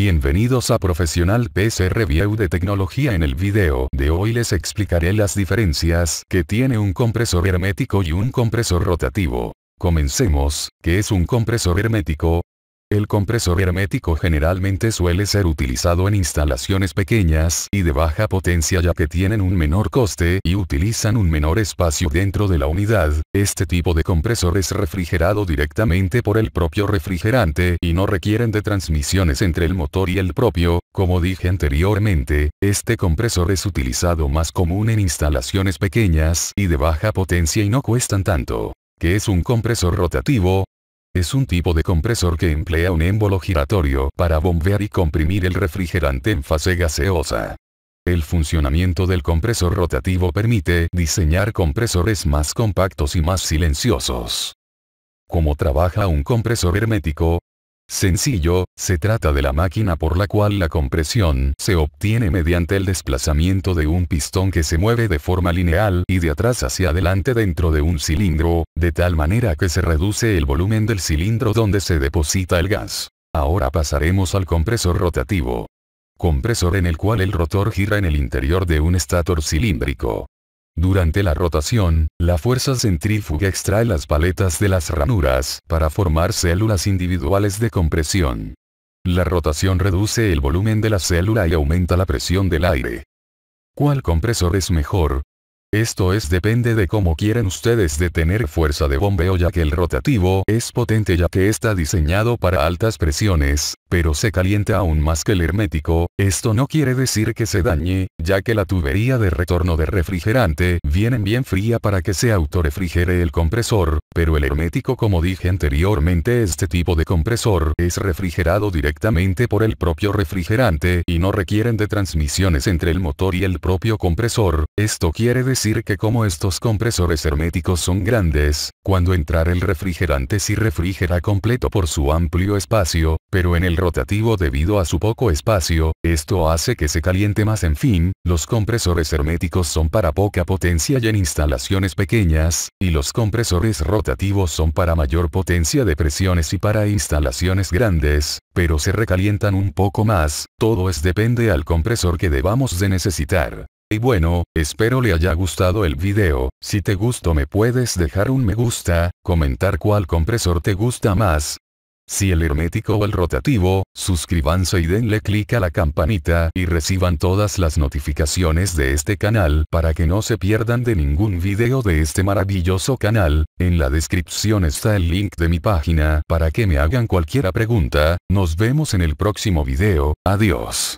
Bienvenidos a Profesional PC Review de Tecnología en el video de hoy les explicaré las diferencias que tiene un compresor hermético y un compresor rotativo. Comencemos, ¿qué es un compresor hermético? El compresor hermético generalmente suele ser utilizado en instalaciones pequeñas y de baja potencia ya que tienen un menor coste y utilizan un menor espacio dentro de la unidad. Este tipo de compresor es refrigerado directamente por el propio refrigerante y no requieren de transmisiones entre el motor y el propio. Como dije anteriormente, este compresor es utilizado más común en instalaciones pequeñas y de baja potencia y no cuestan tanto que es un compresor rotativo, es un tipo de compresor que emplea un émbolo giratorio para bombear y comprimir el refrigerante en fase gaseosa. El funcionamiento del compresor rotativo permite diseñar compresores más compactos y más silenciosos. Como trabaja un compresor hermético, Sencillo, se trata de la máquina por la cual la compresión se obtiene mediante el desplazamiento de un pistón que se mueve de forma lineal y de atrás hacia adelante dentro de un cilindro, de tal manera que se reduce el volumen del cilindro donde se deposita el gas. Ahora pasaremos al compresor rotativo. Compresor en el cual el rotor gira en el interior de un estator cilíndrico. Durante la rotación, la fuerza centrífuga extrae las paletas de las ranuras para formar células individuales de compresión. La rotación reduce el volumen de la célula y aumenta la presión del aire. ¿Cuál compresor es mejor? Esto es depende de cómo quieren ustedes detener fuerza de bombeo ya que el rotativo es potente ya que está diseñado para altas presiones, pero se calienta aún más que el hermético, esto no quiere decir que se dañe, ya que la tubería de retorno de refrigerante viene bien fría para que se autorefrigere el compresor, pero el hermético como dije anteriormente este tipo de compresor es refrigerado directamente por el propio refrigerante y no requieren de transmisiones entre el motor y el propio compresor, esto quiere decir que como estos compresores herméticos son grandes, cuando entrar el refrigerante se refrigera completo por su amplio espacio, pero en el rotativo debido a su poco espacio, esto hace que se caliente más en fin, los compresores herméticos son para poca potencia y en instalaciones pequeñas, y los compresores rotativos son para mayor potencia de presiones y para instalaciones grandes, pero se recalientan un poco más, todo es depende al compresor que debamos de necesitar. Y bueno, espero le haya gustado el video, si te gustó me puedes dejar un me gusta, comentar cuál compresor te gusta más, si el hermético o el rotativo, suscribanse y denle clic a la campanita y reciban todas las notificaciones de este canal para que no se pierdan de ningún video de este maravilloso canal. En la descripción está el link de mi página para que me hagan cualquiera pregunta. Nos vemos en el próximo video. Adiós.